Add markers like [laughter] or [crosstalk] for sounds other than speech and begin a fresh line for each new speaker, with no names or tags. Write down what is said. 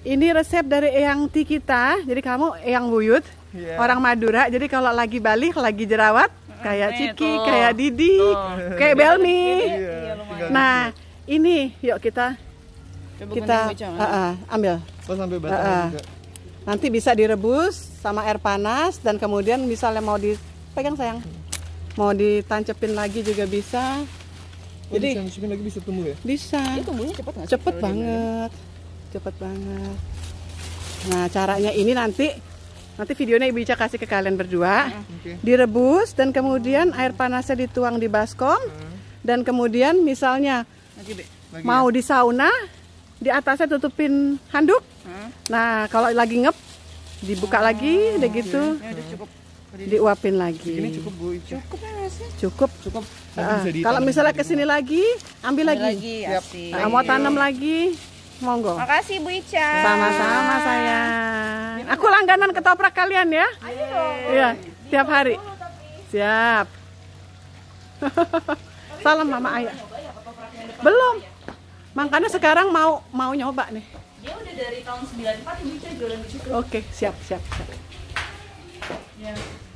Ini resep dari Eyang Ti kita. Jadi kamu Eyang Buyut, yeah. orang Madura. Jadi kalau lagi balik, lagi jerawat, kayak Ciki, tuh. kayak Didi, tuh. kayak Belmi. Yeah. Iya, iya, nah, ini yuk kita
Coba kita uh, uh, ambil.
Oh, sampai uh, uh. Juga. Nanti bisa direbus sama air panas dan kemudian misalnya mau dipegang sayang. Mau ditancepin lagi juga bisa. Oh, Jadi lagi bisa tumbuh ya? Bisa. tumbuhnya cepat Cepet banget. Dimana? cepat banget nah caranya ini nanti nanti videonya ibu Ica kasih ke kalian berdua ah, okay. direbus dan kemudian hmm. air panasnya dituang di baskom hmm. dan kemudian misalnya mau ya? di sauna di atasnya tutupin handuk hmm. nah kalau lagi ngep dibuka ah, lagi udah iya. gitu diuapin lagi ini cukup bu cukup cukup cukup Nah, kalau misalnya kesini lagi ambil lagi, lagi Nah, mau tanam lagi monggo. Makasih Bu Ica. Sama-sama saya Aku langganan ketoprak kalian ya. Ayo Iya, tiap hari. Siap. [laughs] Salam Mama Ayah. Belum. Makanya sekarang mau mau nyoba nih. Dia udah dari tahun 94 Bu Ica jualan Oke, siap, siap, siap. Ya.